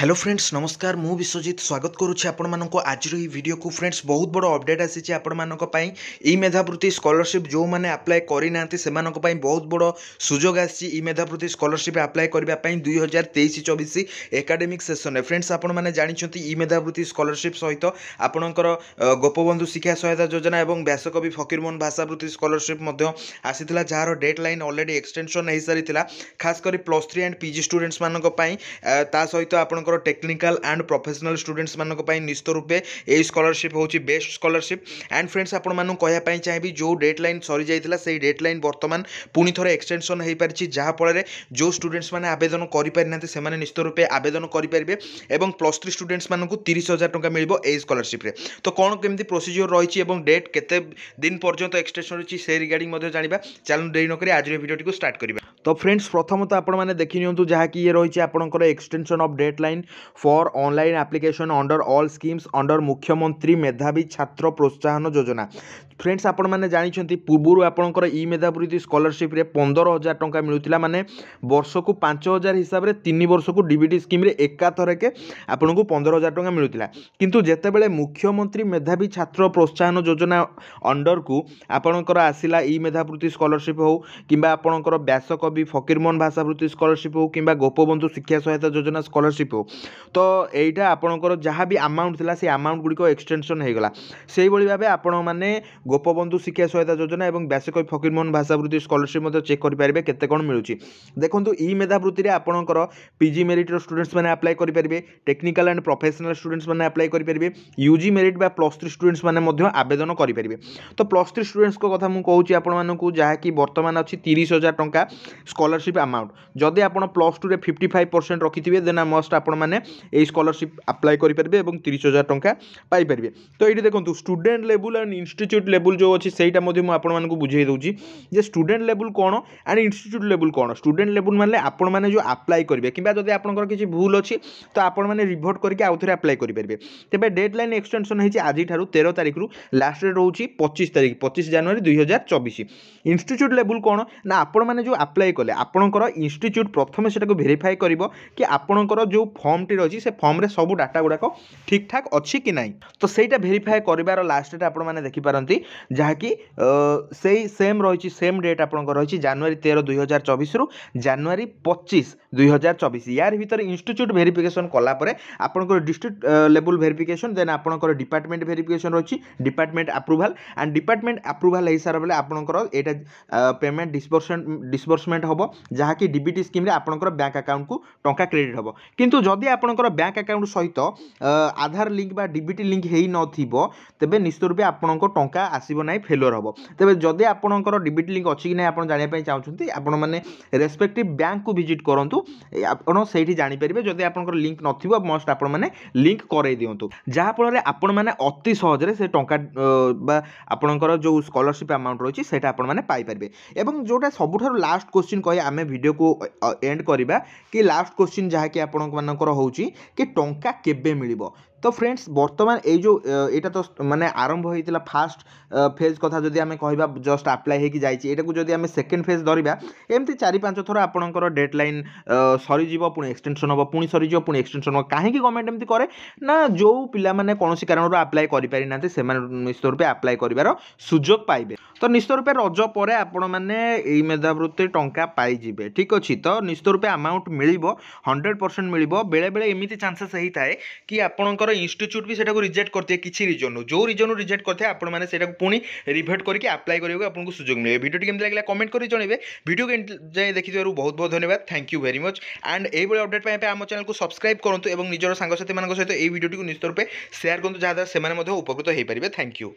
hello friends নমস্কার মু বিশ্বজিৎ স্বাগত করুছি আপনার আজির এই ভিডিওকু ফ্রেন্ডস বহুত বড় অপডেট আসিছে আপনার এই মেধাবৃত্তি স্কলারশিপ যে আপ্লাই করে না সে বহুত বড় সুযোগ আসছে এই মেধাবৃত্তি স্কলারশিপ আপ্লাই করা দুই হাজার তেইশ চবিশ একাডেমিক সেসনে ফ্রেন্ডস আপনার জাঁচান এই মেধাবৃত্তি স্কলারশিপ সহিত আপনার গোপবন্ধু শিক্ষা সহায়তা যোজনা এবং ব্যাসকবি ফকিরমোহন ভাষাবৃত্তি স্কলারশিপ আসি যার ডেট লাইন অলরেডি এক্সটেনশন হয়ে সারি খাস করে plus three and PG students মানুষ তা সহ আপনার ଆପଣଙ୍କର ଟେକ୍ନିକାଲ ଆଣ୍ଡ ପ୍ରଫେସନାଲ ଷ୍ଟୁଡେଣ୍ଟସମାନଙ୍କ ପାଇଁ ନିଶ୍ଚିତ ରୂପେ ଏହି ସ୍କଲାରସିପ୍ ହେଉଛି ବେଷ୍ଟ ସ୍କଲାରସିପ୍ ଆଣ୍ଡ ଫ୍ରେଣ୍ଡସ୍ ଆପଣମାନଙ୍କୁ କହିବା ପାଇଁ ଚାହିଁବି ଯେଉଁ ଡେଟ୍ ଲାଇନ୍ ସରିଯାଇଥିଲା ସେହି ଡେଟ୍ ଲାଇନ୍ ବର୍ତ୍ତମାନ ପୁଣି ଥରେ ଏକ୍ସଟେନସନ୍ ହୋଇପାରିଛି ଯାହାଫଳରେ ଯେଉଁ ଷ୍ଟୁଡେଣ୍ଟସମାନେ ଆବେଦନ କରିପାରିନାହାନ୍ତି ସେମାନେ ନିଶ୍ଚିତ ରୂପେ ଆବେଦନ କରିପାରିବେ ଏବଂ ପ୍ଲସ୍ ଥ୍ରୀ ଷ୍ଟୁଡେଣ୍ଟସମାନଙ୍କୁ ତିରିଶ ହଜାର ଟଙ୍କା ମିଳିବ ଏହି ସ୍କଲାରସିପ୍ରେ ତ କ'ଣ କେମିତି ପ୍ରୋସିଜିଓର ରହିଛି ଏବଂ ଡେଟ୍ କେତେ ଦିନ ପର୍ଯ୍ୟନ୍ତ ଏକ୍ସଟେନସନ୍ ରହିଛି ସେ ରିଗାର୍ଡ଼ିଂ ମଧ୍ୟ ଜାଣିବା ଚାଲନ୍ତୁ ଡେରି ନକରି ଆଜିର ଭିଡ଼ିଓଟିକୁ ଷ୍ଟାର୍ଟ କରିବା ତ ଫ୍ରେଣ୍ଡସ୍ ପ୍ରଥମତଃ ଆପଣମାନେ ଦେଖି ନିଅନ୍ତୁ ଯାହାକି ଇଏ ରହିଛି ଆପଣଙ୍କର extension of deadline deadline for online application under all schemes under Mukhyamantri Medhavi Chhatra Protsahana Yojana friends আপনার জাঁচান পূর্বর আপনার ই মেধাবৃত্তি স্কলারশিপ্রে পনেরো হাজার টাকা মিলুলা মানে বর্ষক পাঁচ হাজার হিসাবে তিন বর্ষক ডিবিটি স্কিম্রে একাথরকে আপনার পনেরো হাজার টাকা মিলুলা কিন্তু যেতবে মুখ্যমন্ত্রী মেধাবী ছাত্র প্রোৎসাহন যোজনা অন্ডরকু আপনার আসিলা ই মেধাবৃত্তি স্কলারশিপ হোক কিংবা আপনার ব্যাসকবি ফকিরমোহন ভাষাবৃত্তি স্কলারশিপ হোক কিংবা গোপবন্ধু শিক্ষা সহায়তা যোজনা স্কলারশিপ হোক তো এইটা আপনার যা বি আমাউন্ট লা সেই আমাউন্ট গুড়ি এক্সটেনশন হয়ে গলা সেইভাবে আপনার ଗୋପବନ୍ଧୁ ଶିକ୍ଷା ସହାୟତା ଯୋଜନା ଏବଂ ବ୍ୟାସକବି ଫକୀରମୋହନ ଭାଷାବୃତ୍ତି ସ୍କଲାରସିପ୍ ମଧ୍ୟ ଚେକ୍ କରିପାରିବେ କେତେ କ'ଣ ମିଳୁଛି ଦେଖନ୍ତୁ ଇ ମେଧାବୃତ୍ତିରେ ଆପଣଙ୍କର ପିଜି ମେରିଟ୍ର ଷ୍ଟୁଡେଣ୍ଟସ୍ମାନେ ଆପ୍ଲାଏ କରିପାରିବେ ଟେକ୍ନିକାଲ୍ ଆଣ୍ଡ ପ୍ରଫେସନାଲ୍ ଷ୍ଟୁଡେଣ୍ଟସ୍ମାନେ ଆପ୍ଲାଏ କରିପାରିବେ ୟୁଜି ମେରିଟ୍ ବା ପ୍ଲସ୍ ଥ୍ରୀ ଷ୍ଟୁଡେଣ୍ଟସ୍ମାନେ ମଧ୍ୟ ଆବେଦନ କରିପାରିବେ ତ ପ୍ଲସ୍ ଥ୍ରୀ ଷ୍ଟୁଡେଣ୍ଟସ୍ଙ୍କ କଥା ମୁଁ କହୁଛି ଆପଣମାନଙ୍କୁ ଯାହାକି ବର୍ତ୍ତମାନ ଅଛି ତିରିଶ ହଜାର ଟଙ୍କା ସ୍କଲାରସିପ୍ ଆମାଉଣ୍ଟ ଯଦି ଆପଣ ପ୍ଲସ୍ ଟୁରେ ଫିଫ୍ଟି ଫାଇଭ୍ ପରସେଣ୍ଟ ରଖିଥିବେ ଦେନ୍ ମଷ୍ଟ ଆପଣମାନେ ଏହି ସ୍କଲାରସିପ୍ ଆପ୍ଲାଏ କରିପାରିବେ ଏବଂ ତିରିଶ ହଜାର ଟଙ୍କା ପାଇପାରିବେ ତ ଏଇଠି ଦେଖନ୍ତୁ ଷ୍ଟୁଡେଣ୍ଟ ଲେବୁଲ୍ ଆଣ୍ଡ ଇନଷ୍ଟିଚ୍ୟୁଟ୍ ଲେବୁଲ୍ ଯେଉଁ ଅଛି ସେଇଟା ମଧ୍ୟ ମୁଁ ଆପଣମାନଙ୍କୁ ବୁଝାଇ ଦେଉଛି ଯେ ଷ୍ଟୁଡେଣ୍ଟ ଲେବୁଲ୍ କ'ଣ ଆଣ୍ଡ ଇନଷ୍ଟିଚ୍ୟୁଟ୍ ଲେବୁଲ୍ କ'ଣ ଷ୍ଟୁଡେଣ୍ଟ ଲେବୁଲ୍ ମାନେ ଆପଣମାନେ ଯେଉଁ ଆପ୍ଲାଏ କରିବେ କିମ୍ବା ଯଦି ଆପଣଙ୍କର କିଛି ଭୁଲ ଅଛି ତ ଆପଣମାନେ ରିଭୋଟ୍ କରିକି ଆଉଥରେ ଆପ୍ଲାଏ କରିପାରିବେ ତେବେ ଡେଡ୍ ଲାଇନ୍ ଏକ୍ସଟେନସନ୍ ହୋଇଛି ଆଜିଠାରୁ ତେର ତାରିଖରୁ ଲାଷ୍ଟ ଡେଟ୍ ହେଉଛି ପଚିଶ ତାରିଖ ପଚିଶ ଜାନୁଆରୀ ଦୁଇ ହଜାର ଚବିଶ ଇନଷ୍ଟିଚ୍ୟୁଟ୍ ଲେବୁଲ୍ କ'ଣ ନା ଆପଣମାନେ ଯେଉଁ ଆପ୍ଲାଏ କଲେ ଆପଣଙ୍କର ଇନଷ୍ଟିଚ୍ୟୁଟ୍ ପ୍ରଥମେ ସେଟାକୁ ଭେରିଫାଏ କରିବ କି ଆପଣଙ୍କର ଯେଉଁ ଫର୍ମଟି ରହିଛି ସେ ଫର୍ମରେ ସବୁ ଡାଟା ଗୁଡ଼ାକ ଠିକ୍ଠାକ୍ ଅଛି କି ନାହିଁ ତ ସେଇଟା ଭେରିଫାଏ କରିବାର ଲାଷ୍ଟ ଡେଟ୍ ଆପଣମାନେ ଦେଖିପାରନ୍ତି ଯାହାକି ସେଇ ସେମ୍ ରହିଛି ସେମ୍ ଡେଟ୍ ଆପଣଙ୍କର ରହିଛି ଜାନୁଆରୀ ତେର ଦୁଇହଜାର ଚବିଶରୁ ଜାନୁଆରୀ ପଚିଶ ଦୁଇହଜାର ଚବିଶ ୟାର ଭିତରେ ଇନଷ୍ଟିଚ୍ୟୁଟ୍ ଭେରିଫିକେସନ୍ କଲାପରେ ଆପଣଙ୍କର ଡିଷ୍ଟ୍ରିକ୍ଟ ଲେବୁଲ୍ ଭେରିଫିକେସନ୍ ଦେନ୍ ଆପଣଙ୍କର ଡିପାର୍ଟମେଣ୍ଟ ଭେରିଫିକେସନ୍ ରହିଛି department approval and department approval ହେଇସାରିଲା ବେଳେ ଆପଣଙ୍କର ଏଇଟା ପେମେଣ୍ଟ ଡିସବର୍ସମେଣ୍ଟ ଡିସବର୍ସମେଣ୍ଟ ହେବ ଯାହାକି ଡି ବି ଟି ସ୍କିମ୍ରେ ଆପଣଙ୍କର ବ୍ୟାଙ୍କ ଆକାଉଣ୍ଟକୁ ଟଙ୍କା କ୍ରେଡ଼ିଟ୍ ହେବ କିନ୍ତୁ ଯଦି ଆପଣଙ୍କର ବ୍ୟାଙ୍କ ଆକାଉଣ୍ଟ ସହିତ ଆଧାର ଲିଙ୍କ୍ ବା ଡି ବି ଟି ଲିଙ୍କ୍ ହେଇନଥିବ ତେବେ ନିଶ୍ଚିତ ରୂପେ ଆପଣଙ୍କ ଟଙ୍କା আসব না ফেলোর হব তেমন যদি আপনার ডিবিট লিঙ্ক অছি কি না আপনার জাঁয়া চাহুমান আপনার মানে রেসপেক্টিভ ব্যাঙ্কু ভিজিট করতু আপনার সেইটি জাঁপারে যদি আপনার লিঙ্ক নথিব মস্ট আপনার মানে লিঙ্ক করাই দিও যাফলে আপনার অতি সহজে সে টঙ্কা বা আপনার যে স্কলারশিপ আমাউন্ট রয়েছে সেটা আপনার পাইপারে এবং যেটা সবুঠার লাস্ট কোশ্চিন কয়ে আমি ভিডিওকে এন্ড করা কি লাস্ট কোশ্চিন যা কি আপনার হচ্ছে কি টঙ্কা কেবে মিলব তো ଫ୍ରେଣ୍ଡସ୍ ବର୍ତ୍ତମାନ ଏଇ ଯେଉଁ ଏଇଟା ତ ମାନେ ଆରମ୍ଭ ହୋଇଥିଲା ଫାର୍ଷ୍ଟ ଫେଜ୍ କଥା ଯଦି ଆମେ କହିବା ଜଷ୍ଟ ଆପ୍ଲାଏ ହୋଇକି ଯାଇଛି ଏଇଟାକୁ ଯଦି ଆମେ ସେକେଣ୍ଡ ଫେଜ୍ ଧରିବା ଏମିତି ଚାରି ପାଞ୍ଚ ଥର ଆପଣଙ୍କର ଡେଡ଼୍ ଲାଇନ୍ ସରିଯିବ ପୁଣି ଏକ୍ସଟେନସନ୍ ହେବ ପୁଣି ସରିଯିବ ପୁଣି ଏକ୍ସଟେନସନ୍ ହେବ କାହିଁକି ଗଭର୍ଣ୍ଣମେଣ୍ଟ ଏମିତି କରେ ନା ଯେଉଁ ପିଲାମାନେ କୌଣସି କାରଣରୁ ଆପ୍ଲାଏ କରିପାରିନାହାନ୍ତି ସେମାନେ ନିଶ୍ଚିତ ରୂପେ ଆପ୍ଲାଏ କରିବାର ସୁଯୋଗ ପାଇବେ ତ ନିଶ୍ଚିତ ରୂପେ ରଜ ପରେ ଆପଣମାନେ ଏଇ ମେଧାବୃତ୍ତି ଟଙ୍କା ପାଇଯିବେ ଠିକ୍ ଅଛି ତ ନିଶ୍ଚିତ ରୂପେ ଆମାଉଣ୍ଟ ମିଳିବ ହଣ୍ଡ୍ରେଡ଼ ପରସେଣ୍ଟ ମିଳିବ ବେଳେବେଳେ ଏମିତି ଚାନ୍ସେସ୍ ହେଇଥାଏ କି ଆପଣଙ୍କର ଇନଷ୍ଟିଚ୍ୟୁଟ୍ ବି ସେଇଟାକୁ ରିଜେକ୍ଟ କରିଦିଏ କିଛି ରିଜନ୍ରୁ ଯେଉଁ ରିଜନ୍ରୁ ରିଜେକ୍ଟ କରିଥାଏ ଆପଣମାନେ ସେଇଟାକୁ ପୁଣି ରିଭେଟ୍ କରିକି ଆପ୍ଲାଏ କରିବାକୁ ଆପଣଙ୍କୁ ସୁଯୋଗ ମିଳିବ ଭିଡ଼ିଓଟି କେମିତି ଲାଗିଲା କମେଣ୍ଟ କରି ଜଣାଇବେ ଭିଡ଼ିଓ ଯାଏଁ ଦେଖିଥିବାରୁ ବହୁତ ବହୁତ ଧନ୍ୟବାଦ thank you very much and ଏଇଭଳି ଅପଡ଼େଟ୍ ପାଇଁ ଆମ ଚ୍ୟାନେଲକୁ ସବସ୍କ୍ରାଇବ୍ କରନ୍ତୁ ଏବଂ ନିଜର ସାଙ୍ଗସାଥିମାନଙ୍କ ସହିତ ଏହି ଭିଡ଼ିଓଟିକୁ ନିଶ୍ଚିତ ରୂପେ ସେୟାର କରନ୍ତୁ ଯାହାଦ୍ୱାରା ସେମାନେ ମଧ୍ୟ ଉପକୃତ ହୋଇପାରିବେ ଥ୍ୟାଙ୍କ ୟୁ